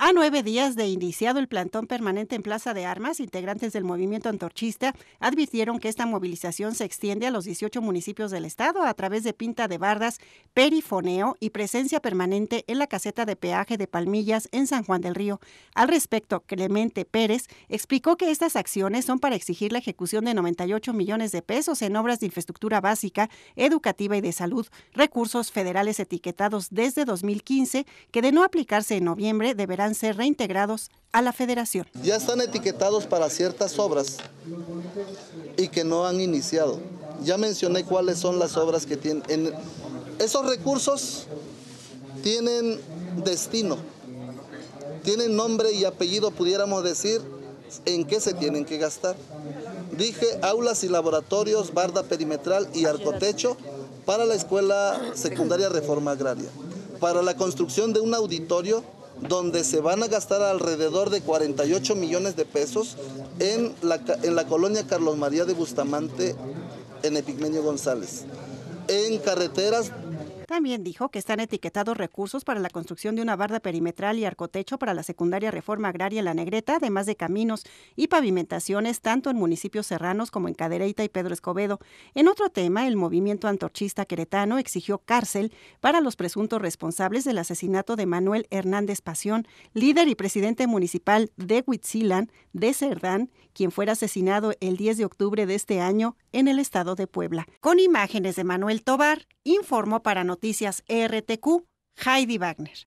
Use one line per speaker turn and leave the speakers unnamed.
A nueve días de iniciado el plantón permanente en Plaza de Armas, integrantes del movimiento antorchista advirtieron que esta movilización se extiende a los 18 municipios del estado a través de pinta de bardas, perifoneo y presencia permanente en la caseta de peaje de Palmillas en San Juan del Río. Al respecto, Clemente Pérez explicó que estas acciones son para exigir la ejecución de 98 millones de pesos en obras de infraestructura básica, educativa y de salud, recursos federales etiquetados desde 2015 que de no aplicarse en noviembre deberán ser reintegrados a la federación.
Ya están etiquetados para ciertas obras y que no han iniciado. Ya mencioné cuáles son las obras que tienen. esos recursos tienen destino, tienen nombre y apellido, pudiéramos decir, en qué se tienen que gastar. Dije aulas y laboratorios, barda perimetral y arcotecho para la escuela secundaria Reforma Agraria, para la construcción de un auditorio donde se van a gastar alrededor de 48 millones de pesos en la, en la colonia Carlos María de Bustamante en Epigmenio González. En carreteras
también dijo que están etiquetados recursos para la construcción de una barda perimetral y arcotecho para la secundaria reforma agraria La Negreta, además de caminos y pavimentaciones tanto en municipios serranos como en Cadereyta y Pedro Escobedo. En otro tema, el movimiento antorchista queretano exigió cárcel para los presuntos responsables del asesinato de Manuel Hernández Pasión, líder y presidente municipal de Huitzilan, de Cerdán, quien fuera asesinado el 10 de octubre de este año en el estado de Puebla. Con imágenes de Manuel Tobar, informó para Noticias RTQ, Heidi Wagner.